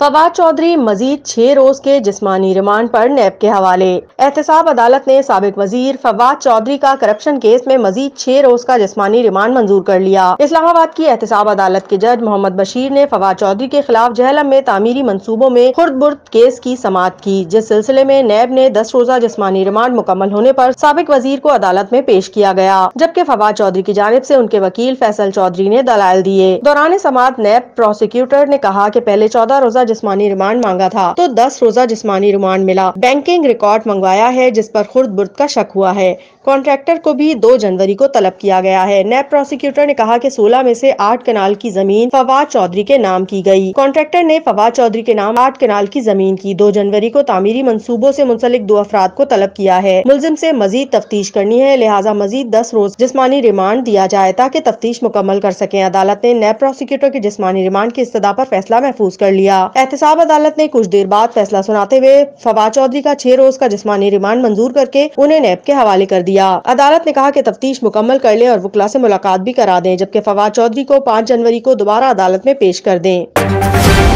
फवाद चौधरी मजीद छह रोज के जिसमानी रिमांड पर नैब के हवाले एहतसाब अदालत ने सबक वजीर फवाद चौधरी का करप्शन केस में मजीद छह रोज का जिसमानी रिमांड मंजूर कर लिया इस्लामाबाद की एहतसाब अदालत के जज मोहम्मद बशीर ने फवाद चौधरी के खिलाफ जहलम में तामीरी मनसूबों में खुर्द बुर्द केस की समात की जिस सिलसिले में नैब ने दस रोजा जिसमानी रिमांड मुकम्मल होने आरोप सबक वजीर को अदालत में पेश किया गया जबकि फवाद चौधरी की जानब ऐसी उनके वकील फैसल चौधरी ने दलाल दिए दौरान समात नैब प्रोसिक्यूटर ने कहा की पहले चौदह रोजा रोजा जिसमानी रिमांड मांगा था तो दस रोजा जिसमानी रिमांड मिला बैंकिंग रिकॉर्ड मंगवाया है जिस पर खुर्द बुर्द का शक हुआ है कॉन्ट्रैक्टर को भी दो जनवरी को तलब किया गया है नैब प्रोसिक्यूटर ने कहा कि 16 में से 8 कनाल की जमीन फवाद चौधरी के नाम की गई कॉन्ट्रैक्टर ने फवाद चौधरी के नाम 8 कनाल की जमीन की दो जनवरी को तामीरी मंसूबों से मुंसलिक दो अफराद को तलब किया है मुलजिम से मजीद तफ्तीश करनी है लिहाजा मजीद दस रोज जिसमानी रिमांड दिया जाए ताकि तफ्तीश मुकम्मल कर सके अदालत ने नैब प्रोसिक्यूटर के जिसमानी रिमांड की इस्तः पर फैसला महफूज कर लिया एहतसाब अदालत ने कुछ देर बाद फैसला सुनाते हुए फवाद चौधरी का छह रोज का जिसमानी रिमांड मंजूर करके उन्हें नैब के हवाले कर दिया अदालत ने कहा की तफ्तीश मुकम्मल कर ले और वकला ऐसी मुलाकात भी करा दे जबकि फवाद चौधरी को पाँच जनवरी को दोबारा अदालत में पेश कर दें